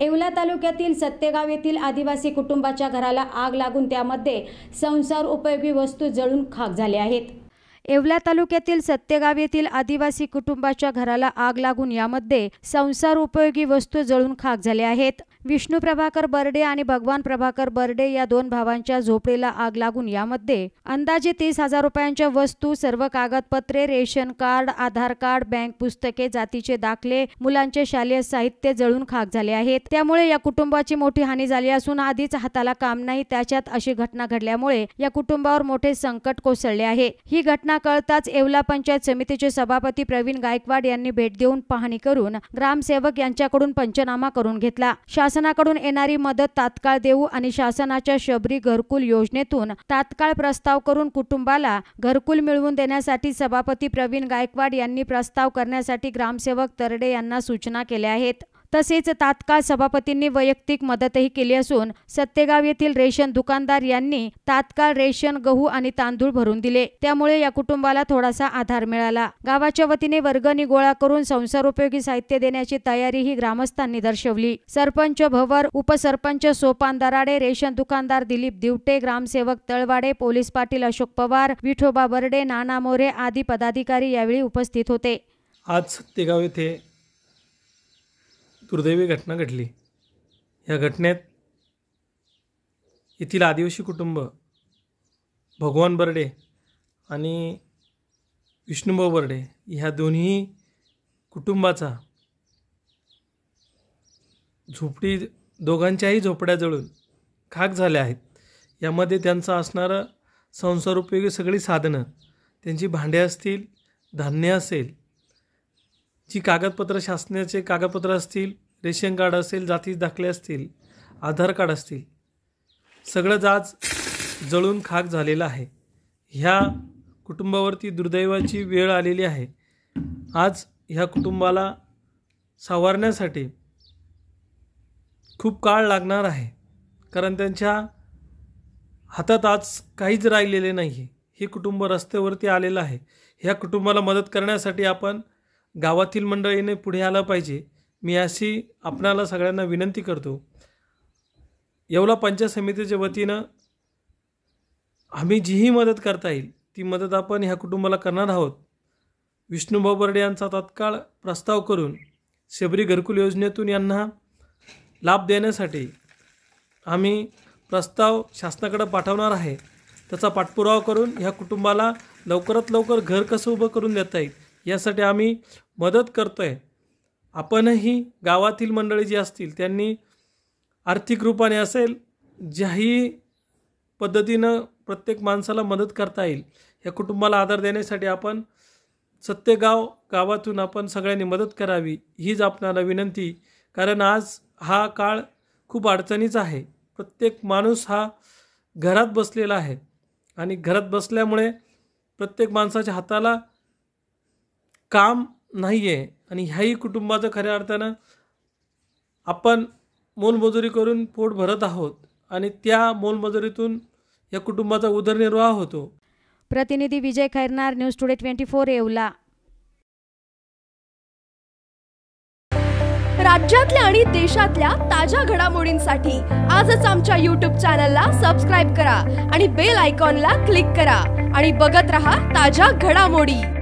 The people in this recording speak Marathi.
येवला तालुक्यातील सत्यगाव येथील आदिवासी कुटुंबाच्या घराला आग लागून त्यामध्ये संसार उपयोगी वस्तू जळून खाक झाल्या आहेत येवला तालुक्यातील सत्तेगाव येथील आदिवासी कुटुंबाच्या घराला आग लागून यामध्ये संसार उपयोगी वस्तू जळून खाक झाले आहेत विष्णू प्रभाकर बर्डे आणि भगवान प्रभाकर बर्डे या दोन भावांच्या झोपडीला आग लागून यामध्ये अंदाजे तीस हजार रुपयांच्या वस्तू सर्व कागदपत्रे ration card Aadhaar card bank पुस्तके जातीचे दाखले मुलांचे शालेय साहित्य जळून खाक झाले आहेत त्यामुळे या कुटुंबाची मोठी हानी झाली असून आधीच हाताला काम नाही त्याच्यात अशी घटना घडल्यामुळे या कुटुंबावर मोठे संकट कोसळले आहे ही घटना कळताच येवला पंचायत समितीचे सभापती प्रवीण गायकवाड यांनी भेट देऊन पाहणी करून ग्रामसेवक यांच्याकडून पंचनामा करून घेतला शासनाकडून येणारी मदत तात्काळ देऊ आणि शासनाच्या शबरी घरकुल योजनेतून तात्काळ प्रस्ताव करून कुटुंबाला घरकुल मिळवून देण्यासाठी सभापती प्रवीण गायकवाड यांनी प्रस्ताव करण्यासाठी ग्रामसेवक तरडे यांना सूचना केल्या आहेत तसेच तात्काळ सभापतींनी वैयक्तिक मदतही केली असून सत्तेगाव येथील रेशन दुकानदार यांनी तात्काळ रेशन गहू आणि तांदूळ भरून दिले त्यामुळे या कुटुंबाला थोडासा आधार मिळाला गावाच्या वतीने वर्गणी गोळा करून संसारोपयोगी साहित्य देण्याची तयारीही ग्रामस्थांनी दर्शवली सरपंच भवर उपसरपंच सोपान दराडे रेशन दुकानदार दिलीप दिवटे ग्रामसेवक तळवाडे पोलीस पाटील अशोक पवार विठोबा बर्डे नाना मोरे आदी पदाधिकारी यावेळी उपस्थित होते आज सत्तेगाव येथे दुर्दैवी घटना घडली या घटनेत येथील आदिवासी कुटुंब भगवान बर्डे आणि विष्णुभाऊ बर्डे ह्या दोन्ही कुटुंबाचा झोपडी दोघांच्याही झोपड्या जळून खाक झाल्या आहेत यामध्ये त्यांचा असणारं संसारोपयोगी सगळी साधनं त्यांची भांडे असतील धान्य असेल जी कागदपत्र शासनाचे कागदपत्र असतील रेशन कार्ड असेल जाती दाखले असतील आधार कार्ड असतील सगळंच आज जळून खाक झालेलं आहे ह्या कुटुंबावरती दुर्दैवाची वेळ आलेली आहे आज ह्या कुटुंबाला सावरण्यासाठी खूप काळ लागणार आहे कारण त्यांच्या हातात आज काहीच राहिलेले नाही हे कुटुंब रस्त्यावरती आलेलं आहे ह्या कुटुंबाला मदत करण्यासाठी आपण गावातील मंडळीने पुढे आलं पाहिजे मी अशी आपणाला सगळ्यांना विनंती करतो येवला पंचायत समितीच्या वतीनं आम्ही जीही मदत करता येईल ती मदत आपण ह्या कुटुंबाला करणार आहोत विष्णूभाऊ बर्डे यांचा तत्काळ प्रस्ताव करून शबरी घरकुल योजनेतून यांना लाभ देण्यासाठी आम्ही प्रस्ताव शासनाकडे पाठवणार आहे त्याचा पाठपुरावा करून ह्या कुटुंबाला लवकरात लवकर घर कसं उभं करून देता येईल यासाठी आम्ही मदत करतो आहे आपणही गावातील मंडळी जी असतील त्यांनी आर्थिक रूपाने असेल ज्याही पद्धतीनं प्रत्येक माणसाला मदत करता येईल या कुटुंबाला आधार देण्यासाठी आपण सत्यगाव गावातून आपण सगळ्यांनी मदत करावी हीच आपणाला विनंती कारण आज हा काळ खूप अडचणीचा आहे प्रत्येक माणूस हा घरात बसलेला आहे आणि घरात बसल्यामुळे प्रत्येक माणसाच्या हाताला काम नाही आहे आणि ह्याही कुटुंबाचं खऱ्या अर्थानं आपण मोलमजुरी करून पोट भरत आहोत आणि त्या मोलमजुरीतून या कुटुंबाचा उदरनिर्वाह होतो प्रतिनिधी Vijay Khairnar news today twenty four Yeola राज्यातल्या आणि देशातल्या ताज्या घडामोडींसाठी आजच आमच्या यूट्यूब चॅनलला सबस्क्राईब करा आणि बेल आयकॉनला क्लिक करा आणि बघत रहा ताज्या घडामोडी